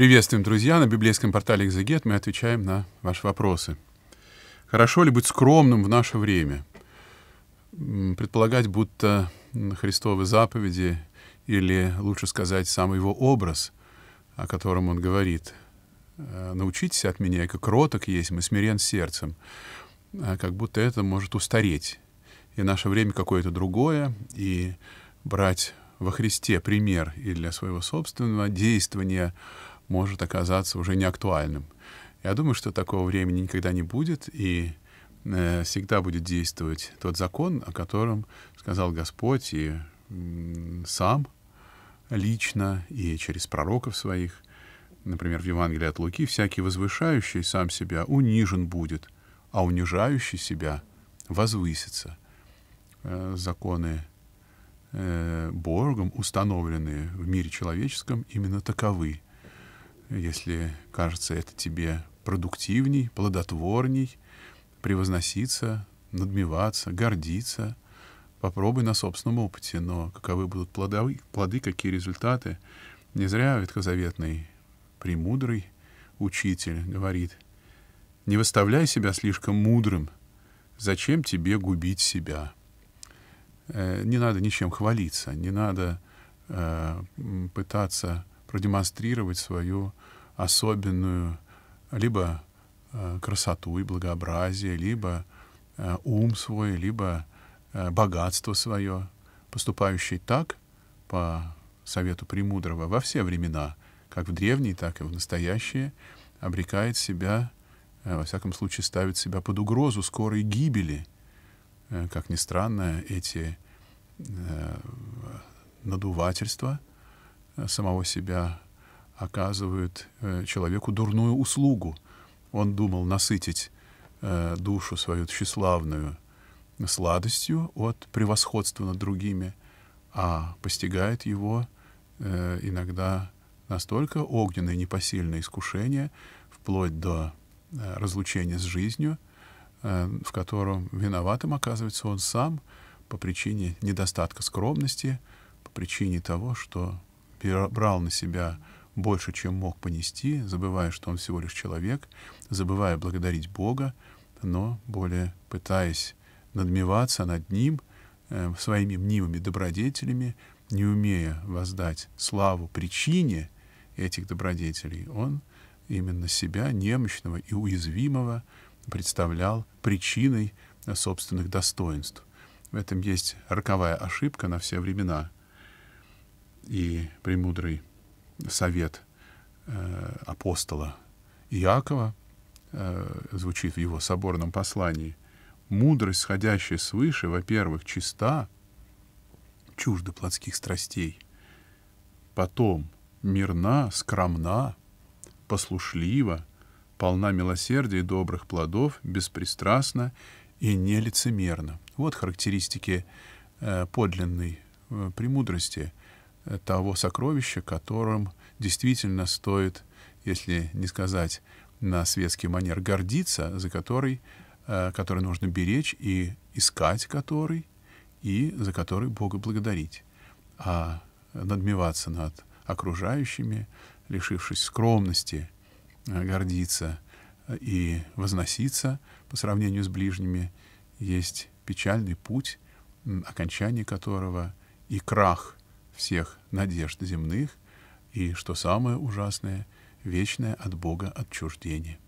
Приветствуем, друзья, на библейском портале «Экзегет» мы отвечаем на ваши вопросы. Хорошо ли быть скромным в наше время? Предполагать, будто Христовы заповеди, или, лучше сказать, сам его образ, о котором он говорит, э, «Научитесь от меня, как роток есть, мы смирен сердцем», э, как будто это может устареть. И наше время какое-то другое, и брать во Христе пример или для своего собственного действования — может оказаться уже неактуальным. Я думаю, что такого времени никогда не будет, и э, всегда будет действовать тот закон, о котором сказал Господь и э, сам лично, и через пророков своих. Например, в Евангелии от Луки всякий возвышающий сам себя унижен будет, а унижающий себя возвысится. Э, законы э, Богом, установленные в мире человеческом, именно таковы — если кажется это тебе продуктивней, плодотворней, превозноситься, надмеваться, гордиться. Попробуй на собственном опыте, но каковы будут плоды, плоды какие результаты. Не зря ветхозаветный премудрый учитель говорит, не выставляй себя слишком мудрым, зачем тебе губить себя? Э, не надо ничем хвалиться, не надо э, пытаться продемонстрировать свою особенную либо э, красоту и благообразие, либо э, ум свой, либо э, богатство свое, поступающий так, по совету Премудрого, во все времена, как в древние, так и в настоящие, обрекает себя, во всяком случае, ставит себя под угрозу скорой гибели. Как ни странно, эти надувательства — Э, самого себя, оказывают э, человеку дурную услугу. Он думал насытить э, душу свою тщеславную сладостью от превосходства над другими, а постигает его иногда настолько огненное непосильное искушение, вплоть до разлучения с жизнью, в котором виноватым оказывается он сам по причине недостатка скромности, по причине того, что брал на себя больше, чем мог понести, забывая, что он всего лишь человек, забывая благодарить Бога, но более пытаясь надмеваться над Ним э, своими мнимыми добродетелями, не умея воздать славу причине этих добродетелей, он именно себя, немощного и уязвимого, представлял причиной собственных достоинств. В этом есть роковая ошибка на все времена — и премудрый совет э, апостола Иакова э, звучит в его соборном послании. Мудрость, сходящая свыше, во-первых, чиста, чужда плотских страстей, потом мирна, скромна, послушлива, полна милосердия и добрых плодов, беспристрастна и нелицемерна. Вот характеристики э, подлинной премудрости, того сокровища, которым действительно стоит, если не сказать на светский манер, гордиться, за который, э, который нужно беречь и искать который, и за который Бога благодарить. А надмеваться над окружающими, лишившись скромности, э, гордиться э, и возноситься по сравнению с ближними, есть печальный путь, окончание которого и крах – всех надежд земных и, что самое ужасное, вечное от Бога отчуждение.